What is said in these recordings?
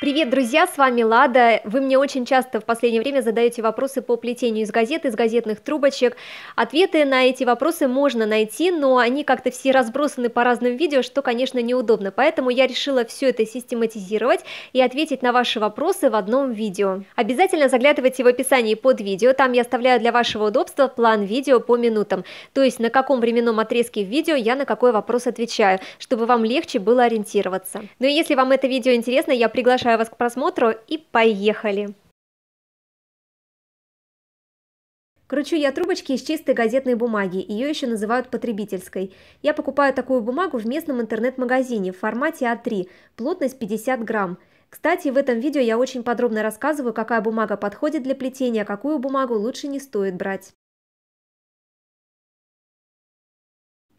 Привет, друзья, с вами Лада. Вы мне очень часто в последнее время задаете вопросы по плетению из газет, из газетных трубочек. Ответы на эти вопросы можно найти, но они как-то все разбросаны по разным видео, что, конечно, неудобно. Поэтому я решила все это систематизировать и ответить на ваши вопросы в одном видео. Обязательно заглядывайте в описании под видео, там я оставляю для вашего удобства план видео по минутам, то есть на каком временном отрезке в видео я на какой вопрос отвечаю, чтобы вам легче было ориентироваться. Но ну если вам это видео интересно, я приглашаю приглашаю вас к просмотру и поехали! Кручу я трубочки из чистой газетной бумаги, ее еще называют потребительской. Я покупаю такую бумагу в местном интернет-магазине в формате А3, плотность 50 грамм. Кстати, в этом видео я очень подробно рассказываю, какая бумага подходит для плетения, какую бумагу лучше не стоит брать.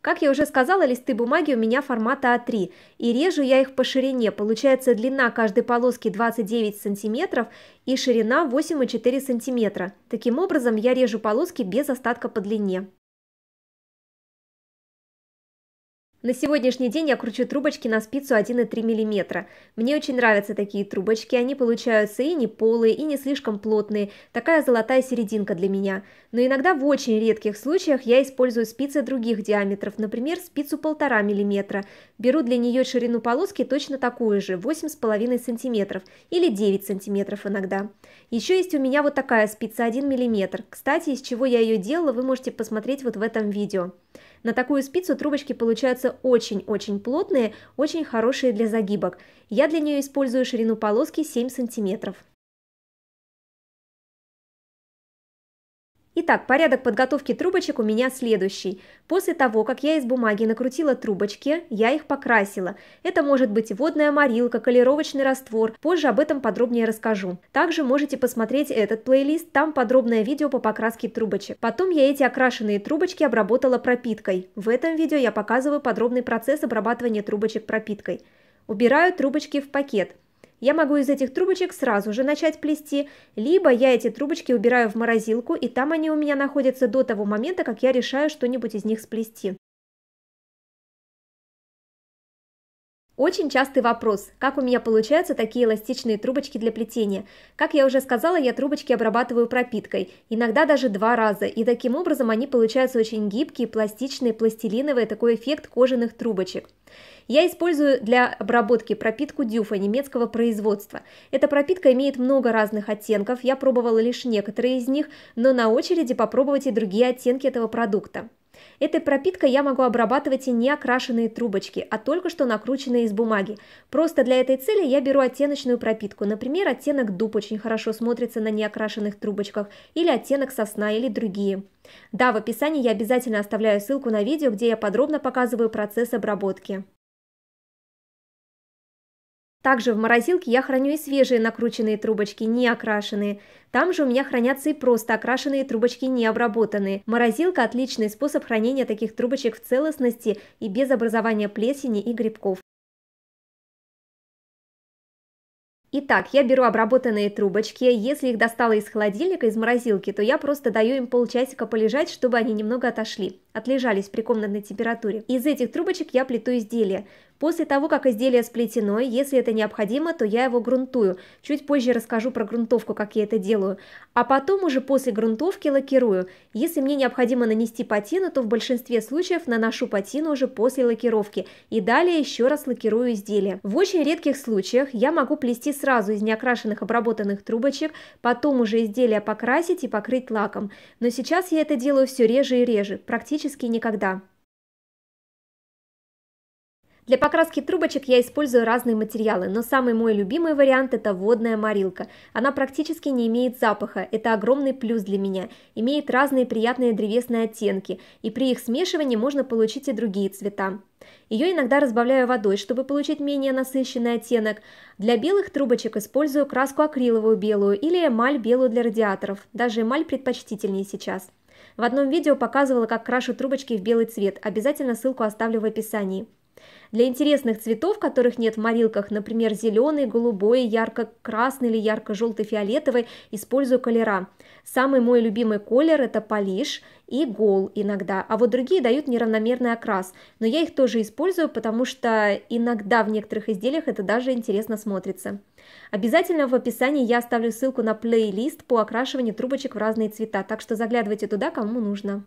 Как я уже сказала, листы бумаги у меня формата А3, и режу я их по ширине. Получается длина каждой полоски 29 см и ширина 8,4 см. Таким образом я режу полоски без остатка по длине. На сегодняшний день я кручу трубочки на спицу 1,3 мм. Мне очень нравятся такие трубочки, они получаются и не полые, и не слишком плотные, такая золотая серединка для меня. Но иногда в очень редких случаях я использую спицы других диаметров, например, спицу 1,5 мм. Беру для нее ширину полоски точно такую же, 8,5 см или 9 см иногда. Еще есть у меня вот такая спица 1 мм. Кстати, из чего я ее делала, вы можете посмотреть вот в этом видео. На такую спицу трубочки получаются очень-очень плотные, очень хорошие для загибок. Я для нее использую ширину полоски 7 сантиметров. Итак, порядок подготовки трубочек у меня следующий. После того, как я из бумаги накрутила трубочки, я их покрасила. Это может быть водная морилка, колеровочный раствор, позже об этом подробнее расскажу. Также можете посмотреть этот плейлист, там подробное видео по покраске трубочек. Потом я эти окрашенные трубочки обработала пропиткой. В этом видео я показываю подробный процесс обрабатывания трубочек пропиткой. Убираю трубочки в пакет. Я могу из этих трубочек сразу же начать плести, либо я эти трубочки убираю в морозилку, и там они у меня находятся до того момента, как я решаю что-нибудь из них сплести. Очень частый вопрос, как у меня получаются такие эластичные трубочки для плетения. Как я уже сказала, я трубочки обрабатываю пропиткой, иногда даже два раза, и таким образом они получаются очень гибкие, пластичные, пластилиновые, такой эффект кожаных трубочек. Я использую для обработки пропитку дюфа немецкого производства. Эта пропитка имеет много разных оттенков, я пробовала лишь некоторые из них, но на очереди попробовать и другие оттенки этого продукта. Этой пропиткой я могу обрабатывать и не окрашенные трубочки, а только что накрученные из бумаги. Просто для этой цели я беру оттеночную пропитку, например, оттенок дуб очень хорошо смотрится на неокрашенных трубочках, или оттенок сосна, или другие. Да, в описании я обязательно оставляю ссылку на видео, где я подробно показываю процесс обработки. Также в морозилке я храню и свежие накрученные трубочки, не окрашенные. Там же у меня хранятся и просто окрашенные трубочки, не обработанные. Морозилка – отличный способ хранения таких трубочек в целостности и без образования плесени и грибков. Итак, я беру обработанные трубочки, если их достала из холодильника, из морозилки, то я просто даю им полчасика полежать, чтобы они немного отошли, отлежались при комнатной температуре. Из этих трубочек я плету изделия. После того, как изделие сплетено, если это необходимо, то я его грунтую. Чуть позже расскажу про грунтовку, как я это делаю. А потом уже после грунтовки лакирую. Если мне необходимо нанести патину, то в большинстве случаев наношу патину уже после лакировки. И далее еще раз лакирую изделие. В очень редких случаях я могу плести сразу из неокрашенных обработанных трубочек, потом уже изделие покрасить и покрыть лаком. Но сейчас я это делаю все реже и реже, практически никогда. Для покраски трубочек я использую разные материалы, но самый мой любимый вариант это водная морилка. Она практически не имеет запаха, это огромный плюс для меня. Имеет разные приятные древесные оттенки, и при их смешивании можно получить и другие цвета. Ее иногда разбавляю водой, чтобы получить менее насыщенный оттенок. Для белых трубочек использую краску акриловую белую или эмаль белую для радиаторов. Даже эмаль предпочтительнее сейчас. В одном видео показывала, как крашу трубочки в белый цвет, обязательно ссылку оставлю в описании. Для интересных цветов, которых нет в морилках, например, зеленый, голубой, ярко-красный или ярко-желтый, фиолетовый, использую колера. Самый мой любимый колер – это полиш и гол иногда, а вот другие дают неравномерный окрас, но я их тоже использую, потому что иногда в некоторых изделиях это даже интересно смотрится. Обязательно в описании я оставлю ссылку на плейлист по окрашиванию трубочек в разные цвета, так что заглядывайте туда, кому нужно.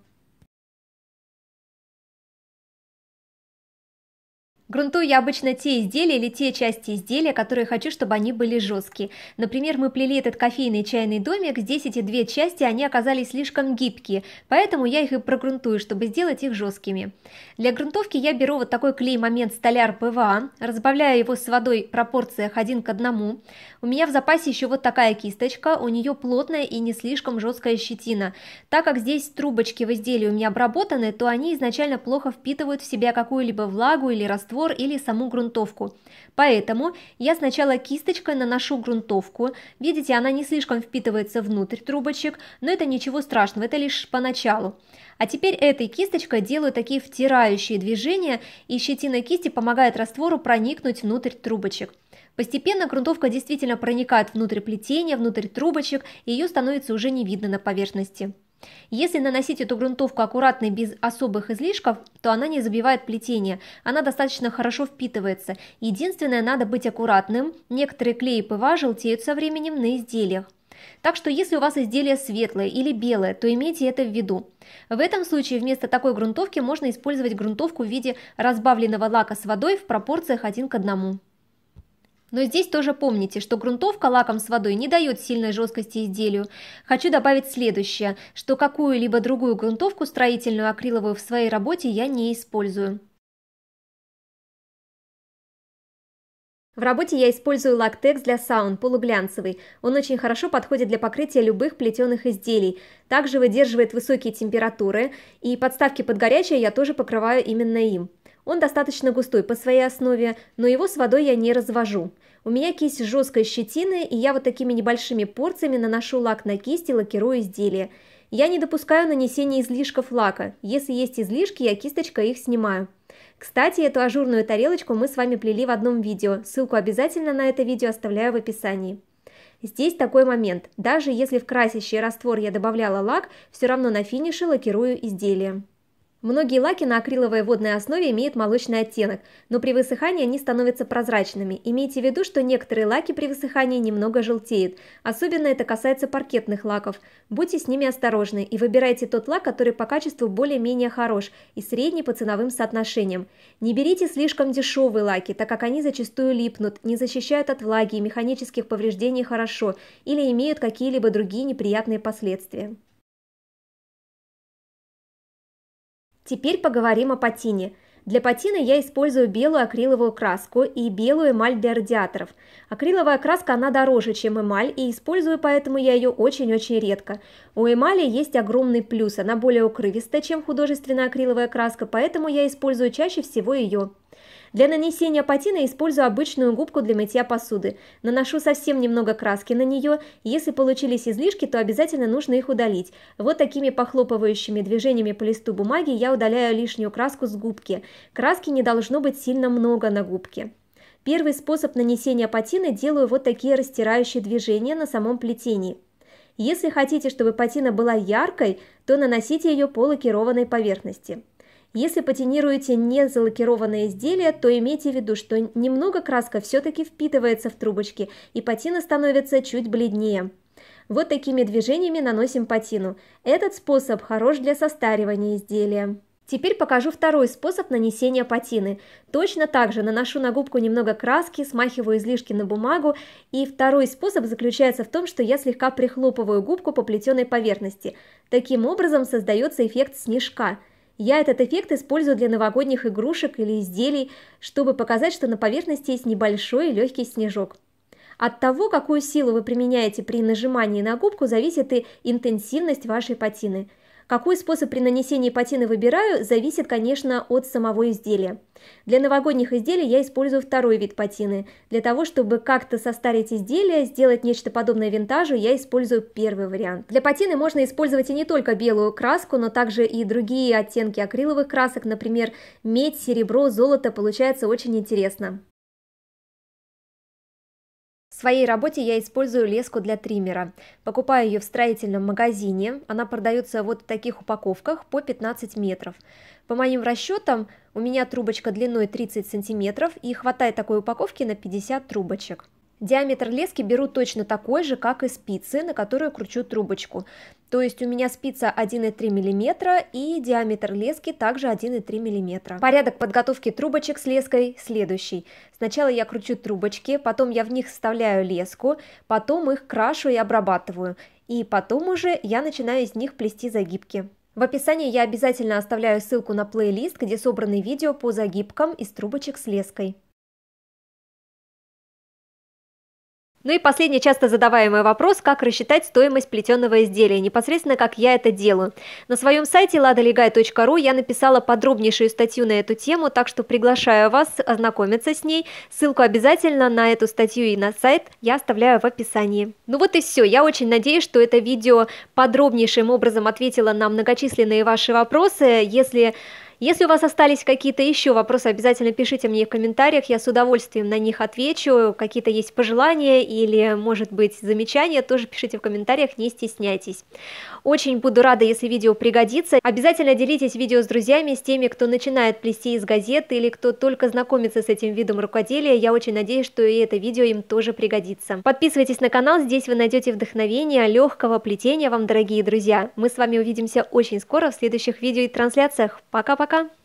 Грунтую я обычно те изделия или те части изделия, которые хочу, чтобы они были жесткие. Например, мы плели этот кофейный чайный домик, здесь эти две части, они оказались слишком гибкие, поэтому я их и прогрунтую, чтобы сделать их жесткими. Для грунтовки я беру вот такой клей момент столяр ПВА, разбавляю его с водой в пропорциях один к одному. У меня в запасе еще вот такая кисточка, у нее плотная и не слишком жесткая щетина. Так как здесь трубочки в изделии у меня обработаны, то они изначально плохо впитывают в себя какую-либо влагу или раствор, узор или саму грунтовку. Поэтому я сначала кисточкой наношу грунтовку. Видите, она не слишком впитывается внутрь трубочек, но это ничего страшного, это лишь поначалу. А теперь этой кисточкой делаю такие втирающие движения, и щетина кисти помогает раствору проникнуть внутрь трубочек. Постепенно грунтовка действительно проникает внутрь плетения, внутрь трубочек, и ее становится уже не видно на поверхности. Если наносить эту грунтовку аккуратно и без особых излишков, то она не забивает плетение, она достаточно хорошо впитывается. Единственное, надо быть аккуратным, некоторые клеи ПВА желтеют со временем на изделиях. Так что если у вас изделие светлое или белое, то имейте это в виду. В этом случае вместо такой грунтовки можно использовать грунтовку в виде разбавленного лака с водой в пропорциях 1 к 1. Но здесь тоже помните, что грунтовка лаком с водой не дает сильной жесткости изделию. Хочу добавить следующее, что какую-либо другую грунтовку строительную акриловую в своей работе я не использую. В работе я использую лактекс для саун, полуглянцевый. Он очень хорошо подходит для покрытия любых плетеных изделий. Также выдерживает высокие температуры, и подставки под горячее я тоже покрываю именно им. Он достаточно густой по своей основе, но его с водой я не развожу. У меня кисть жесткой щетины, и я вот такими небольшими порциями наношу лак на кисть и лакирую изделие. Я не допускаю нанесения излишков лака. Если есть излишки, я кисточкой их снимаю. Кстати, эту ажурную тарелочку мы с вами плели в одном видео. Ссылку обязательно на это видео оставляю в описании. Здесь такой момент. Даже если в красящий раствор я добавляла лак, все равно на финише лакирую изделие. Многие лаки на акриловой водной основе имеют молочный оттенок, но при высыхании они становятся прозрачными. Имейте в виду, что некоторые лаки при высыхании немного желтеют. Особенно это касается паркетных лаков. Будьте с ними осторожны и выбирайте тот лак, который по качеству более-менее хорош и средний по ценовым соотношениям. Не берите слишком дешевые лаки, так как они зачастую липнут, не защищают от влаги и механических повреждений хорошо или имеют какие-либо другие неприятные последствия. Теперь поговорим о патине. Для патины я использую белую акриловую краску и белую эмаль для радиаторов. Акриловая краска, она дороже, чем эмаль, и использую поэтому я ее очень-очень редко. У эмали есть огромный плюс, она более укрывистая, чем художественная акриловая краска, поэтому я использую чаще всего ее. Для нанесения патины использую обычную губку для мытья посуды. Наношу совсем немного краски на нее. Если получились излишки, то обязательно нужно их удалить. Вот такими похлопывающими движениями по листу бумаги я удаляю лишнюю краску с губки. Краски не должно быть сильно много на губке. Первый способ нанесения патины делаю вот такие растирающие движения на самом плетении. Если хотите, чтобы патина была яркой, то наносите ее по лакированной поверхности. Если патинируете не залакированное изделие, то имейте в виду, что немного краска все-таки впитывается в трубочки, и патина становится чуть бледнее. Вот такими движениями наносим патину. Этот способ хорош для состаривания изделия. Теперь покажу второй способ нанесения патины. Точно так же наношу на губку немного краски, смахиваю излишки на бумагу, и второй способ заключается в том, что я слегка прихлопываю губку по плетеной поверхности. Таким образом создается эффект снежка – я этот эффект использую для новогодних игрушек или изделий, чтобы показать, что на поверхности есть небольшой легкий снежок. От того, какую силу вы применяете при нажимании на губку, зависит и интенсивность вашей патины – какой способ при нанесении патины выбираю, зависит, конечно, от самого изделия. Для новогодних изделий я использую второй вид патины. Для того, чтобы как-то состарить изделие, сделать нечто подобное винтажу, я использую первый вариант. Для патины можно использовать и не только белую краску, но также и другие оттенки акриловых красок, например, медь, серебро, золото, получается очень интересно. В своей работе я использую леску для триммера. Покупаю ее в строительном магазине. Она продается вот в таких упаковках по 15 метров. По моим расчетам, у меня трубочка длиной 30 сантиметров и хватает такой упаковки на 50 трубочек. Диаметр лески беру точно такой же, как и спицы, на которую кручу трубочку. То есть у меня спица 1,3 мм и диаметр лески также 1,3 мм. Порядок подготовки трубочек с леской следующий. Сначала я кручу трубочки, потом я в них вставляю леску, потом их крашу и обрабатываю. И потом уже я начинаю из них плести загибки. В описании я обязательно оставляю ссылку на плейлист, где собраны видео по загибкам из трубочек с леской. Ну и последний часто задаваемый вопрос, как рассчитать стоимость плетеного изделия, непосредственно как я это делаю. На своем сайте ladaligai.ru я написала подробнейшую статью на эту тему, так что приглашаю вас ознакомиться с ней. Ссылку обязательно на эту статью и на сайт я оставляю в описании. Ну вот и все, я очень надеюсь, что это видео подробнейшим образом ответило на многочисленные ваши вопросы. Если если у вас остались какие-то еще вопросы, обязательно пишите мне в комментариях, я с удовольствием на них отвечу. Какие-то есть пожелания или, может быть, замечания, тоже пишите в комментариях, не стесняйтесь. Очень буду рада, если видео пригодится. Обязательно делитесь видео с друзьями, с теми, кто начинает плести из газет или кто только знакомится с этим видом рукоделия. Я очень надеюсь, что и это видео им тоже пригодится. Подписывайтесь на канал, здесь вы найдете вдохновение, легкого плетения вам, дорогие друзья. Мы с вами увидимся очень скоро в следующих видео и трансляциях. Пока-пока! пока-пока.